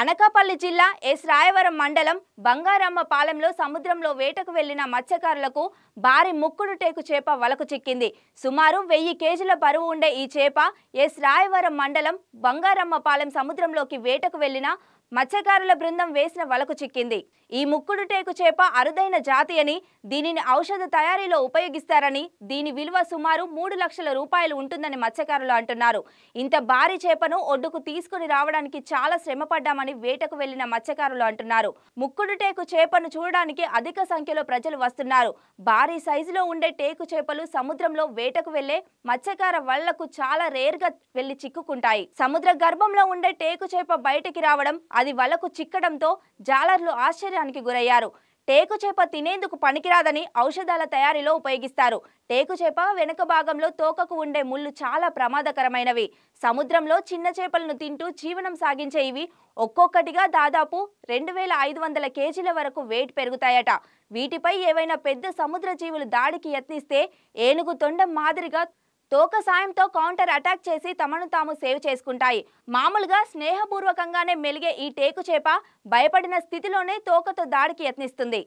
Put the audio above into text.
అనకాపల్లి జిల్లా ఎస్ రాయవరం మండలం బంగారమ్మ పాలెంలో సముద్రంలో వేటకు వెళ్లిన మత్స్యకారులకు భారీ ముక్కుడు టేకు చేప వలకు చిక్కింది సుమారు వెయ్యి కేజీల బరువు ఉండే ఈ చేప ఎస్ రాయవరం మండలం బంగారమ్మ పాలెం సముద్రంలోకి వేటకు వెళ్లిన మత్స్యకారుల బృందం వేసిన వలకు చిక్కింది ఈ ముక్కుడు టేకు చేప అరుదైన జాతి అని దీనిని ఔషధ తయారీలో ఉపయోగిస్తారని దీని విలువ సుమారు మూడు లక్షల రూపాయలు ఉంటుందని మత్స్యకారులు అంటున్నారు ఇంత భారీ చేపను ఒడ్డుకు తీసుకుని రావడానికి చాలా శ్రమపడ్డామని అని వేటకు వెళ్లిన మత్స్యకారులు అంటున్నారు ముక్కుడు టేకు చేపను చూడడానికి అధిక సంఖ్యలో ప్రజలు వస్తున్నారు భారీ సైజులో ఉండే టేకు చేపలు సముద్రంలో వేటకు వెళ్లే మత్స్యకార వళ్లకు చాలా రేర్గా వెళ్లి చిక్కుకుంటాయి సముద్ర గర్భంలో ఉండే టేకు చేప బయటకి రావడం అది వలకు చిక్కడంతో జాలర్లు ఆశ్చర్యానికి గురయ్యారు టేకు చేప తినేందుకు పనికిరాదని ఔషధాల తయారీలో ఉపయోగిస్తారు టేకు చేప వెనుక భాగంలో తోకకు ఉండే ముళ్ళు చాలా ప్రమాదకరమైనవి సముద్రంలో చిన్న చేపలను తింటూ జీవనం సాగించే ఇవి ఒక్కొక్కటిగా దాదాపు రెండు వేల ఐదు వందల కేజీల వరకు వెయిట్ పెరుగుతాయట వీటిపై ఏవైనా పెద్ద సముద్ర జీవులు దాడికి యత్నిస్తే ఏనుగు తొండం మాదిరిగా తోక సాయంతో కౌంటర్ అటాక్ చేసి తమను తాము సేవ్ చేసుకుంటాయి మామూలుగా స్నేహపూర్వకంగానే మెలిగే ఈ టేకు చేప భయపడిన స్థితిలోనే తోకతో దాడికి యత్నిస్తుంది